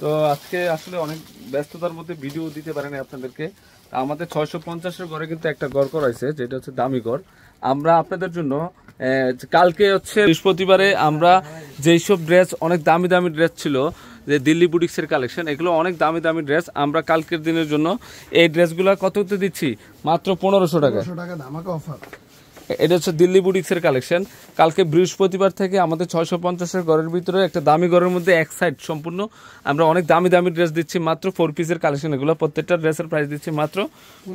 তো আজকে আসলে অনেক ব্যস্ততার মধ্যে ভিডিও দিতে পারেনি আপনাদেরকে আমাদের ছয়শো পঞ্চাশের ঘরে কিন্তু একটা ঘর করাইছে যেটা হচ্ছে দামি ঘর আমরা আপনাদের জন্য কালকে হচ্ছে বৃহস্পতিবারে আমরা যেইসব ড্রেস অনেক দামি দামি ড্রেস ছিল যে দিল্লি বুটিক্সের কালেকশন এগুলো অনেক দামি দামি ড্রেস আমরা কালকের দিনের জন্য এই ড্রেসগুলো কততে দিচ্ছি মাত্র পনেরোশো টাকা টাকা অফার এটা হচ্ছে দিল্লি বুটিক্সের কালেকশন কালকে বৃহস্পতিবার থেকে আমাদের ছয়শো পঞ্চাশের ঘরের ভিতরে একটা দামি ঘরের মধ্যে এক সাইড সম্পূর্ণ আমরা অনেক দামি দামি ড্রেস দিচ্ছি মাত্র ফোর পিসের কালেকশন এগুলো প্রত্যেকটা ড্রেসের প্রাইস দিচ্ছি মাত্র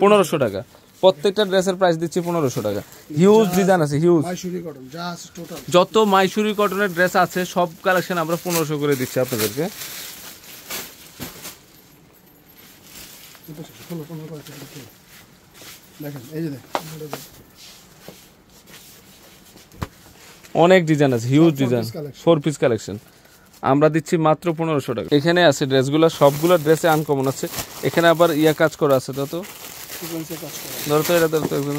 পনেরোশো টাকা প্রত্যেকটা ড্রেসের প্রাইস দিচ্ছি পনেরোশো টাকা হিউজ ডিজাইন আছে হিউজ যত মাইসুরি কটনের ড্রেস আছে সব কালেকশন আমরা পনেরোশো করে দিচ্ছি আপনাদেরকে দেখেন এই যে অনেক ডিজাইন আছে huge design four piece collection আমরা দিচ্ছি মাত্র পনেরোশো টাকা এখানে আছে ড্রেসগুলো সবগুলো ড্রেসে আনকমন আছে এখানে আবার ইয়া কাজ করা আছে তত তো এটা একদম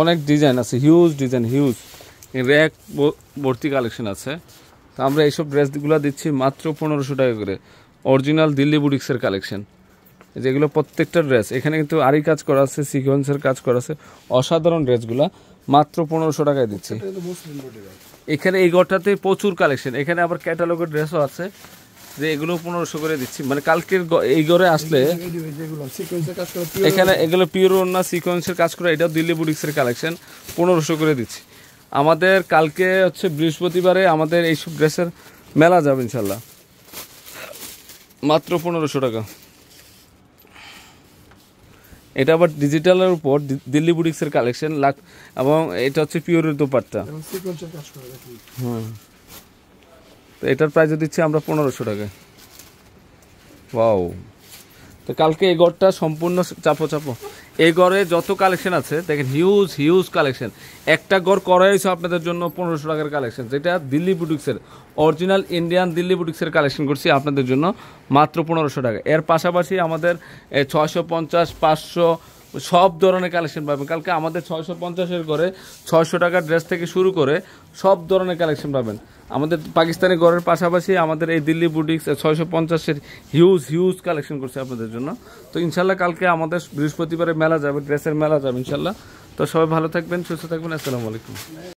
অনেক ডিজাইন আছে হিউজ ডিজাইন হিউজ র্যাক ভর্তি কালেকশন আছে তো আমরা এইসব ড্রেসগুলো দিচ্ছি মাত্র পনেরোশো টাকা করে অরিজিনাল দিল্লি বুটিক্সের কালেকশন যেগুলো প্রত্যেকটা ড্রেস এখানে কিন্তু আরই কাজ করা আছে সিকোয়েন্সের কাজ করা আছে অসাধারণ ড্রেসগুলা মাত্র পনেরোশো টাকায় দিচ্ছে এখানে এই ঘরটাতে প্রচুর কালেকশন এখানে আবার ক্যাটালগের ড্রেসও আছে যে এগুলো পনেরোশো করে দিচ্ছি মানে কালকের এই ঘরে আসলে এখানে এগুলো পিওর না সিকোয়েন্সের কাজ করে এটাও দিল্লি বুটিক্সের কালেকশন পনেরোশো করে দিচ্ছি আমাদের কালকে হচ্ছে বৃহস্পতিবারে আমাদের এইসব ড্রেসের মেলা যাবে ইনশাল্লাহ মাত্র পনেরোশো টাকা এটা আবার ডিজিটালের উপর দিল্লি বুটিক্সের কালেকশন লাখ এবং এটা হচ্ছে পিওরের দোপাট্টা হ্যাঁ তো এটার প্রাইস দিচ্ছি আমরা পনেরোশো টাকা ওয়াও তো কালকে এই গড়টা সম্পূর্ণ চাপো চাপো এই গড়ে যত কালেকশন আছে দেখেন হিউজ হিউজ কালেকশন একটা গড় করা হয়েছে আপনাদের জন্য পনেরোশো টাকার কালেকশন যেটা দিল্লি বুটিক্সের অরিজিনাল ইন্ডিয়ান দিল্লি বুটিক্সের কালেকশন করছি আপনাদের জন্য মাত্র পনেরোশো টাকা এর পাশাপাশি আমাদের ছয়শো পঞ্চাশ পাঁচশো সব ধরনের কালেকশন পাবেন কালকে আমাদের ছয়শো পঞ্চাশের ঘরে ছয়শো টাকার ড্রেস থেকে শুরু করে সব ধরনের কালেকশন পাবেন আমাদের পাকিস্তানি গড়ের পাশাপাশি আমাদের এই দিল্লি বুটিক্স ছয়শো পঞ্চাশের হিউজ হিউজ কালেকশন করছে আপনাদের জন্য তো ইনশাল্লাহ কালকে আমাদের বৃহস্পতিবারে মেলা যাবে ড্রেসের মেলা যাবে ইনশাল্লাহ তো সবাই ভালো থাকবেন সুস্থ থাকবেন আসসালামু আলাইকুম